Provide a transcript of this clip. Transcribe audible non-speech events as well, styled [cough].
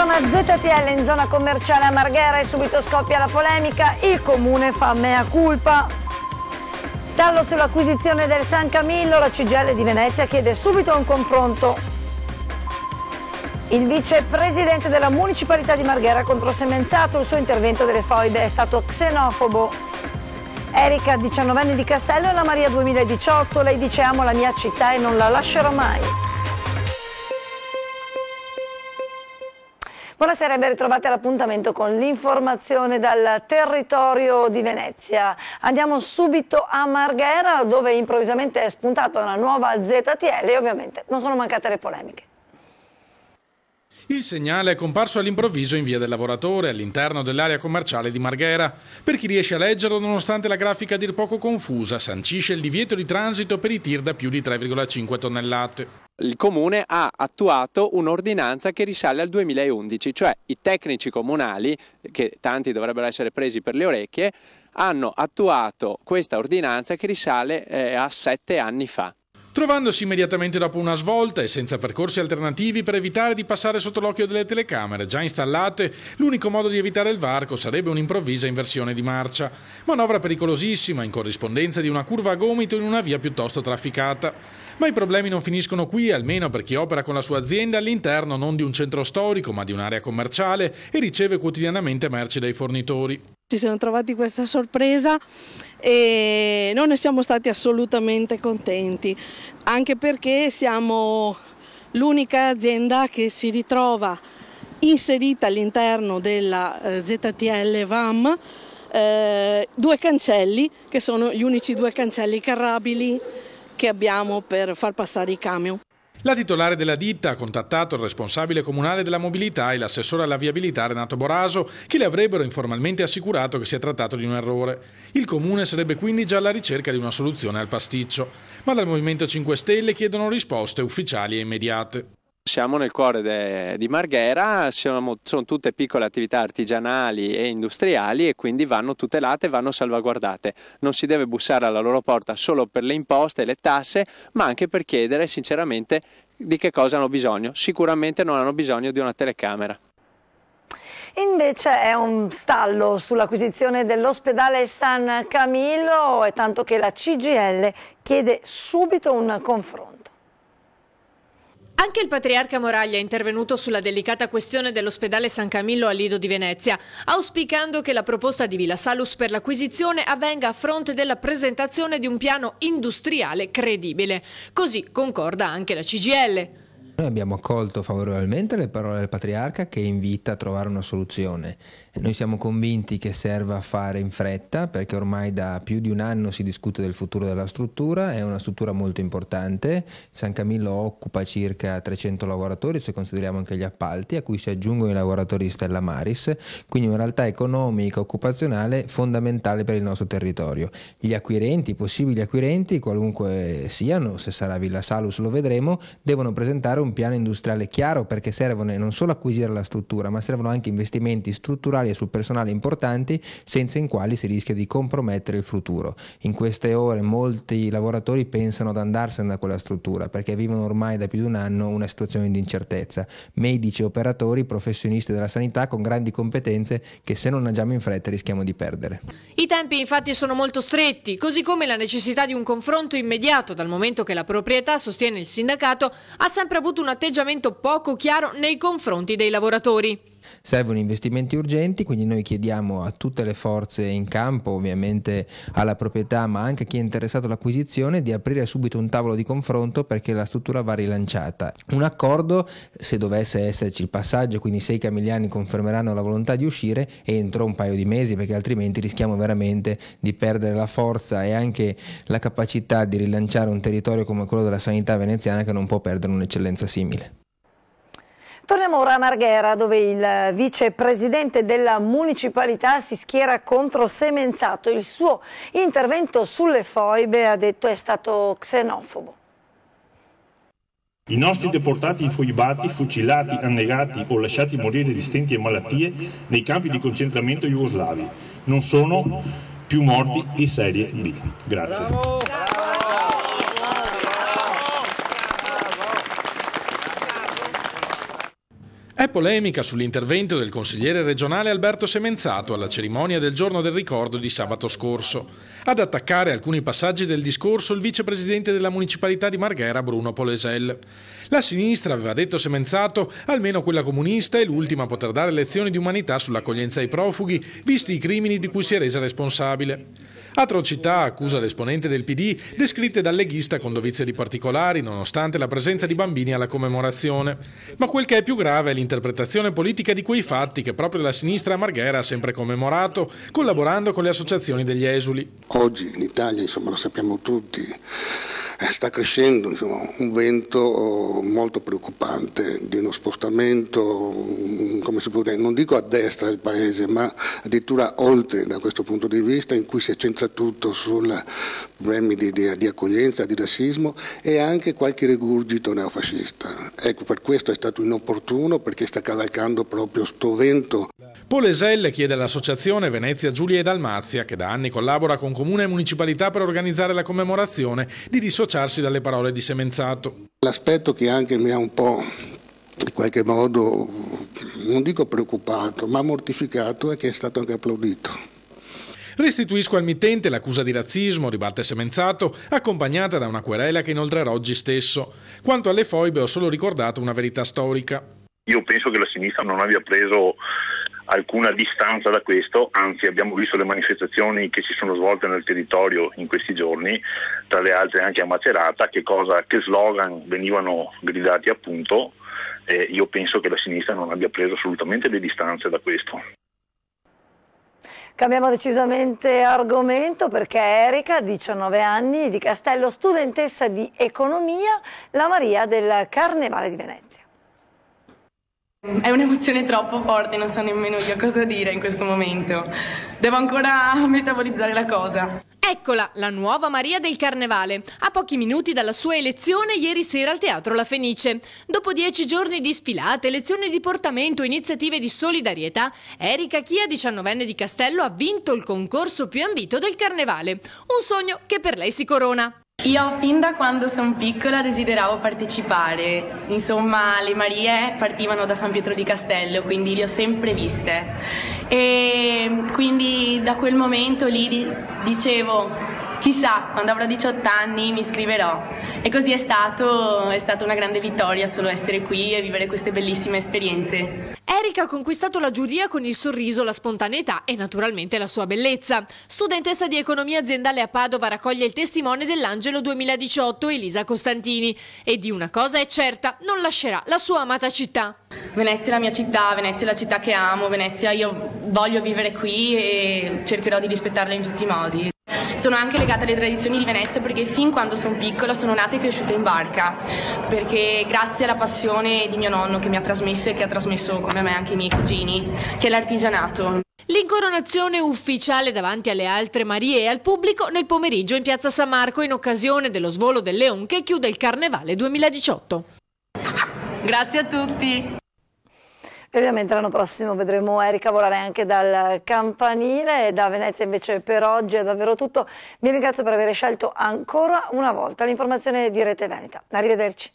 Zona ZTL in zona commerciale a Marghera e subito scoppia la polemica, il comune fa mea culpa. Stallo sull'acquisizione del San Camillo, la CGL di Venezia chiede subito un confronto. Il vicepresidente della municipalità di Marghera contro Semenzato, il suo intervento delle foibe è stato xenofobo. Erika, 19 anni di Castello, e la Maria 2018, lei dice amo la mia città e non la lascerò mai. Buonasera e ben ritrovati all'appuntamento con l'informazione dal territorio di Venezia. Andiamo subito a Marghera dove improvvisamente è spuntata una nuova ZTL e ovviamente non sono mancate le polemiche. Il segnale è comparso all'improvviso in via del lavoratore, all'interno dell'area commerciale di Marghera. Per chi riesce a leggerlo, nonostante la grafica dir poco confusa, sancisce il divieto di transito per i tir da più di 3,5 tonnellate. Il comune ha attuato un'ordinanza che risale al 2011, cioè i tecnici comunali, che tanti dovrebbero essere presi per le orecchie, hanno attuato questa ordinanza che risale eh, a sette anni fa. Trovandosi immediatamente dopo una svolta e senza percorsi alternativi per evitare di passare sotto l'occhio delle telecamere già installate, l'unico modo di evitare il varco sarebbe un'improvvisa inversione di marcia. Manovra pericolosissima in corrispondenza di una curva a gomito in una via piuttosto trafficata. Ma i problemi non finiscono qui, almeno per chi opera con la sua azienda all'interno non di un centro storico ma di un'area commerciale e riceve quotidianamente merci dai fornitori. Ci siamo trovati questa sorpresa e non ne siamo stati assolutamente contenti, anche perché siamo l'unica azienda che si ritrova inserita all'interno della eh, ZTL VAM eh, due cancelli che sono gli unici due cancelli carrabili che abbiamo per far passare i camion. La titolare della ditta ha contattato il responsabile comunale della mobilità e l'assessore alla viabilità Renato Boraso, che le avrebbero informalmente assicurato che si è trattato di un errore. Il comune sarebbe quindi già alla ricerca di una soluzione al pasticcio, ma dal Movimento 5 Stelle chiedono risposte ufficiali e immediate. Siamo nel cuore de, di Marghera, sono, sono tutte piccole attività artigianali e industriali e quindi vanno tutelate, vanno salvaguardate. Non si deve bussare alla loro porta solo per le imposte e le tasse, ma anche per chiedere sinceramente di che cosa hanno bisogno. Sicuramente non hanno bisogno di una telecamera. Invece è un stallo sull'acquisizione dell'ospedale San Camillo e tanto che la CGL chiede subito un confronto. Anche il patriarca Moraglia è intervenuto sulla delicata questione dell'ospedale San Camillo a Lido di Venezia, auspicando che la proposta di Villa Salus per l'acquisizione avvenga a fronte della presentazione di un piano industriale credibile. Così concorda anche la CGL. Noi abbiamo accolto favorevolmente le parole del patriarca che invita a trovare una soluzione. Noi siamo convinti che serva fare in fretta perché ormai da più di un anno si discute del futuro della struttura, è una struttura molto importante, San Camillo occupa circa 300 lavoratori se consideriamo anche gli appalti a cui si aggiungono i lavoratori di Stella Maris, quindi una realtà economica, occupazionale fondamentale per il nostro territorio. Gli acquirenti, i possibili acquirenti, qualunque siano, se sarà Villa Salus lo vedremo, devono presentare un un piano industriale chiaro perché servono non solo acquisire la struttura, ma servono anche investimenti strutturali e sul personale importanti, senza i quali si rischia di compromettere il futuro. In queste ore molti lavoratori pensano ad andarsene da quella struttura perché vivono ormai da più di un anno una situazione di incertezza. Medici, operatori, professionisti della sanità con grandi competenze che se non agiamo in fretta rischiamo di perdere. I tempi infatti sono molto stretti, così come la necessità di un confronto immediato dal momento che la proprietà, sostiene il sindacato, ha sempre avuto un atteggiamento poco chiaro nei confronti dei lavoratori. Servono investimenti urgenti, quindi noi chiediamo a tutte le forze in campo, ovviamente alla proprietà, ma anche a chi è interessato all'acquisizione, di aprire subito un tavolo di confronto perché la struttura va rilanciata. Un accordo, se dovesse esserci il passaggio, quindi se i camigliani confermeranno la volontà di uscire, entro un paio di mesi, perché altrimenti rischiamo veramente di perdere la forza e anche la capacità di rilanciare un territorio come quello della sanità veneziana che non può perdere un'eccellenza simile. Torniamo ora a Marghera dove il vicepresidente della municipalità si schiera contro Semenzato. Il suo intervento sulle foibe ha detto è stato xenofobo. I nostri deportati infoibati, fucilati, annegati o lasciati morire di stenti e malattie nei campi di concentramento jugoslavi non sono più morti di serie B. Grazie. È polemica sull'intervento del consigliere regionale Alberto Semenzato alla cerimonia del giorno del ricordo di sabato scorso. Ad attaccare alcuni passaggi del discorso il vicepresidente della municipalità di Marghera Bruno Polesel. La sinistra, aveva detto Semenzato, almeno quella comunista è l'ultima a poter dare lezioni di umanità sull'accoglienza ai profughi, visti i crimini di cui si è resa responsabile. Atrocità, accusa l'esponente del PD, descritte dal leghista con dovizia di particolari, nonostante la presenza di bambini alla commemorazione. Ma quel che è più grave è l'interpretazione politica di quei fatti che proprio la sinistra Marghera ha sempre commemorato, collaborando con le associazioni degli esuli. Oggi in Italia, insomma, lo sappiamo tutti, eh, sta crescendo insomma, un vento oh, molto preoccupante di uno spostamento, mm, come si può dire, non dico a destra del Paese, ma addirittura oltre da questo punto di vista in cui si accentra tutto sul problemi di, di, di, accoglienza, di razzismo e anche qualche rigurgito neofascista. Ecco, per questo è stato inopportuno perché sta cavalcando proprio sto vento. Poleselle chiede all'Associazione Venezia Giulia e Dalmazia, che da anni collabora con Comune e Municipalità per organizzare la commemorazione, di dissociarsi dalle parole di Semenzato. L'aspetto che anche mi ha un po' in qualche modo, non dico preoccupato, ma mortificato è che è stato anche applaudito Restituisco al mittente l'accusa di razzismo, ribatte Semenzato, accompagnata da una querela che inoltrerà oggi stesso. Quanto alle foibe ho solo ricordato una verità storica. Io penso che la sinistra non abbia preso alcuna distanza da questo, anzi abbiamo visto le manifestazioni che si sono svolte nel territorio in questi giorni, tra le altre anche a Macerata, che, cosa, che slogan venivano gridati appunto, eh, io penso che la sinistra non abbia preso assolutamente le distanze da questo. Cambiamo decisamente argomento perché Erika, 19 anni, di Castello, studentessa di economia, la Maria del Carnevale di Venezia. È un'emozione troppo forte, non so nemmeno io cosa dire in questo momento. Devo ancora [laughs] metabolizzare la cosa. Eccola, la nuova Maria del Carnevale, a pochi minuti dalla sua elezione ieri sera al Teatro La Fenice. Dopo dieci giorni di sfilate, lezioni di portamento iniziative di solidarietà, Erika Chia, 19enne di Castello, ha vinto il concorso più ambito del Carnevale. Un sogno che per lei si corona. Io fin da quando sono piccola desideravo partecipare, insomma le Marie partivano da San Pietro di Castello, quindi le ho sempre viste e quindi da quel momento lì dicevo chissà quando avrò 18 anni mi iscriverò e così è stato, è stata una grande vittoria solo essere qui e vivere queste bellissime esperienze. Erika ha conquistato la giuria con il sorriso, la spontaneità e naturalmente la sua bellezza. Studentessa di economia aziendale a Padova raccoglie il testimone dell'Angelo 2018 Elisa Costantini e di una cosa è certa, non lascerà la sua amata città. Venezia è la mia città, Venezia è la città che amo, Venezia io voglio vivere qui e cercherò di rispettarla in tutti i modi. Sono anche legata alle tradizioni di Venezia perché fin quando sono piccola sono nata e cresciuta in barca, perché grazie alla passione di mio nonno che mi ha trasmesso e che ha trasmesso come me anche i miei cugini, che è l'artigianato. L'incoronazione ufficiale davanti alle altre Marie e al pubblico nel pomeriggio in Piazza San Marco in occasione dello svolo del Leon che chiude il Carnevale 2018. Grazie a tutti! E ovviamente l'anno prossimo vedremo Erika volare anche dal campanile e da Venezia invece per oggi è davvero tutto. Vi ringrazio per aver scelto ancora una volta l'informazione di Rete Veneta. Arrivederci.